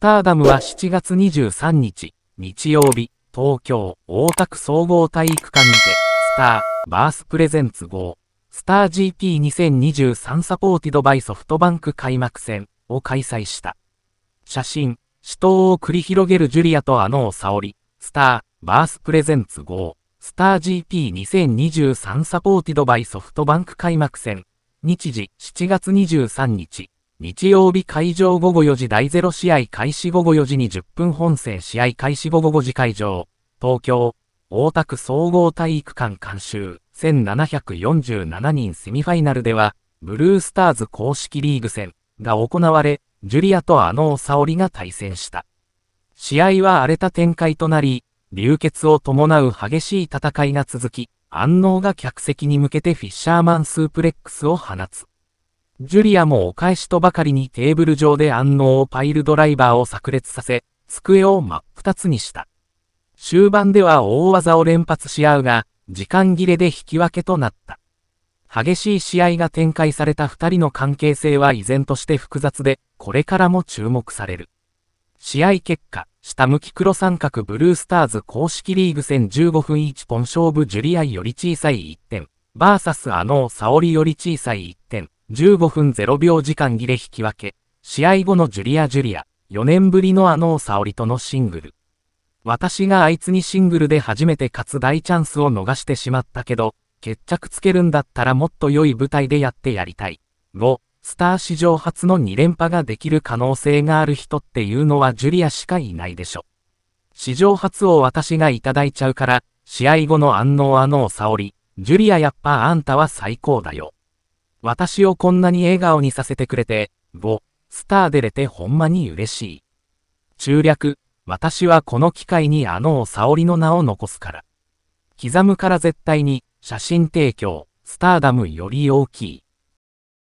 スターダムは7月23日、日曜日、東京、大田区総合体育館にて、スター、バースプレゼンツ号、スター GP2023 サポーティドバイソフトバンク開幕戦を開催した。写真、死闘を繰り広げるジュリアとアノさ沙織、スター、バースプレゼンツ号、スター GP2023 サポーティドバイソフトバンク開幕戦、日時7月23日、日曜日会場午後4時第0試合開始午後4時に10分本戦試合開始午後5時会場、東京、大田区総合体育館監修、1747人セミファイナルでは、ブルースターズ公式リーグ戦が行われ、ジュリアとあのおりが対戦した。試合は荒れた展開となり、流血を伴う激しい戦いが続き、安納が客席に向けてフィッシャーマンスープレックスを放つ。ジュリアもお返しとばかりにテーブル上で安納をパイルドライバーを炸裂させ、机を真っ二つにした。終盤では大技を連発し合うが、時間切れで引き分けとなった。激しい試合が展開された二人の関係性は依然として複雑で、これからも注目される。試合結果、下向き黒三角ブルースターズ公式リーグ戦15分1本勝負ジュリアより小さい1点、バーサスあの沙織より小さい1点、15分0秒時間切れ引き分け、試合後のジュリア・ジュリア、4年ぶりのあの沙織とのシングル。私があいつにシングルで初めて勝つ大チャンスを逃してしまったけど、決着つけるんだったらもっと良い舞台でやってやりたい。5、スター史上初の2連覇ができる可能性がある人っていうのはジュリアしかいないでしょ。史上初を私がいただいちゃうから、試合後の安納あの沙織、ジュリアやっぱあんたは最高だよ。私をこんなに笑顔にさせてくれて、ぼ、スター出れてほんまに嬉しい。中略、私はこの機会にあの沙織の名を残すから。刻むから絶対に、写真提供、スターダムより大きい。